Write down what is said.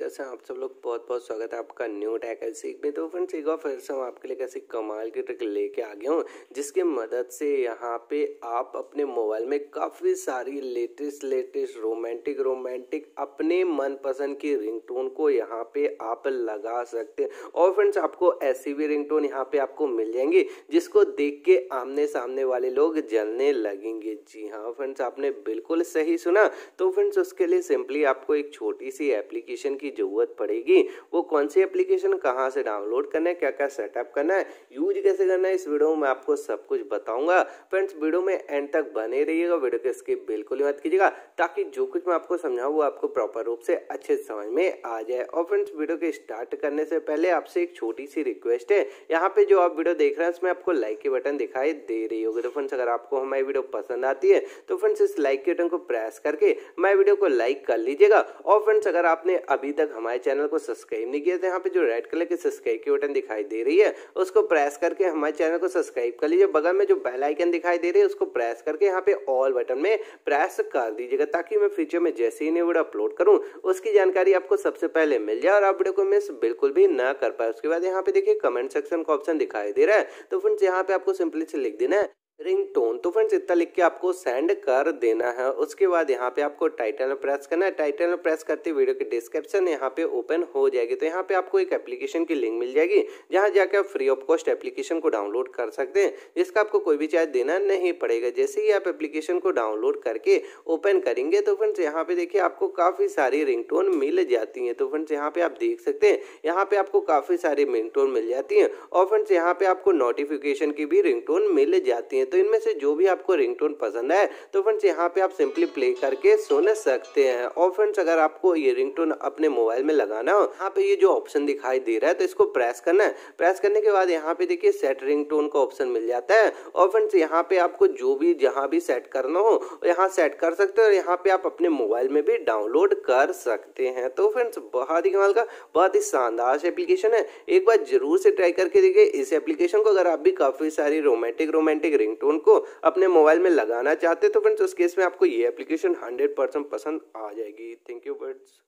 कैसे आप सब लोग बहुत बहुत स्वागत है आपका न्यू टैकल सीख में तो फ्रेंड्स एक बार फिर से हम आपके लिए कैसे कमाल की ट्रिक लेके आ गया हूँ जिसके मदद से यहाँ पे आप अपने मोबाइल में काफ़ी सारी लेटेस्ट लेटेस्ट रोमांटिक रोमांटिक अपने मनपसंद की रिंगटोन को यहाँ पे आप लगा सकते हैं और फ्रेंड्स आपको ऐसी भी रिंग टोन यहाँ आपको मिल जाएंगी जिसको देख के आमने सामने वाले लोग जलने लगेंगे जी हाँ फ्रेंड्स आपने बिल्कुल सही सुना तो फ्रेंड्स उसके लिए सिंपली आपको एक छोटी सी एप्लीकेशन की की ज़रूरत पड़ेगी वो कौन सी एप्लीकेशन कहाँ से डाउनलोड करना है क्या क्या सेटअप करना है यूज कैसे करना है इस वीडियो में आपको सब कुछ बताऊंगा फ्रेंड्स वीडियो में एंड तक बने रहिएगा वीडियो के स्किप बिल्कुल ही मत कीजिएगा ताकि जो कुछ मैं आपको समझाऊँ वो आपको प्रॉपर रूप से अच्छे समझ में आ जाए और फ्रेंड्स वीडियो के स्टार्ट करने से पहले आपसे एक छोटी सी रिक्वेस्ट है यहाँ पे जो आप वीडियो देख रहे हैं उसमें आपको लाइक के बटन दिखाई दे रही होगी तो फ्रेंड्स अगर आपको हमारी वीडियो पसंद आती है तो फ्रेंड्स इस लाइक के बटन को प्रेस करके मैं वीडियो को लाइक कर लीजिएगा और फ्रेंड्स अगर आपने अभी तक हमारे चैनल को सब्सक्राइब नहीं किया तो यहाँ पे जो रेड कलर की सब्सक्राइब की बटन दिखाई दे रही है उसको प्रेस करके हमारे चैनल को सब्सक्राइब कर लीजिए बगल में जो बेल आइकन दिखाई दे रही है उसको प्रेस करके यहाँ पे ऑल बटन में प्रेस कर दीजिएगा ताकि मैं फ्यूचर में जैसे ही वीडियो अपलोड करूँ उसकी जानकारी आपको सबसे पहले मिल जाए और आप वीडियो को मिस बिल्कुल भी ना कर पाए उसके बाद यहाँ पे देखिए कमेंट सेक्शन का ऑप्शन दिखाई दे रहा है तो फ्रेंड्स यहाँ पे आपको सिंपली से लिख देना है रिंग टोन तो फ्रेंड्स इतना लिख के आपको सेंड कर देना है उसके बाद यहाँ पे आपको टाइटल प्रेस करना है टाइटल प्रेस करते वीडियो की डिस्क्रिप्शन यहाँ पे ओपन हो जाएगी तो यहाँ पे आपको एक एप्लीकेशन की लिंक मिल जाएगी जहाँ जाके आप फ्री ऑफ कॉस्ट एप्लीकेशन को डाउनलोड कर सकते हैं जिसका आपको कोई भी चार्ज देना नहीं पड़ेगा जैसे ही आप एप्लीकेशन को डाउनलोड करके ओपन करेंगे तो फ्रेंड्स यहाँ पे देखिए आपको काफ़ी सारी रिंग मिल जाती हैं तो फ्रेंड्स यहाँ पे आप देख सकते हैं यहाँ पे आपको काफ़ी सारी रिंग मिल जाती हैं और फ्रेंड्स यहाँ पे आपको नोटिफिकेशन की भी रिंग मिल जाती हैं तो इनमें से जो भी आपको रिंगटोन पसंद है तो फ्रेंड्स यहाँ पे आप सिंपली प्ले करके सुन सकते हैं और फ्रेंड्स अगर आपको ये रिंगटोन अपने मोबाइल में लगाना हो यहाँ पे ये जो ऑप्शन दिखाई दे रहा है तो इसको प्रेस करना है प्रेस करने के बाद यहाँ पे देखिए सेट रिंगटोन का ऑप्शन मिल जाता है और फ्रेंड्स यहाँ पे आपको जो भी जहाँ भी सेट करना हो यहाँ सेट कर सकते हो और यहाँ पे आप अपने मोबाइल में भी डाउनलोड कर सकते हैं तो फ्रेंड्स बहुत ही कमाल का बहुत ही शानदार से एप्लीकेशन है एक बार जरूर से ट्राई करके देखिए इस एप्लीकेशन को अगर आप भी काफ़ी सारी रोमांटिक रोमांटिक रिंग रिंगटोन को अपने मोबाइल में लगाना चाहते तो फ्रेंड्स उस केस में आपको ये एप्लीकेशन हंड्रेड परसेंट पसंद आ जाएगी थैंक यू फ्रेंड्स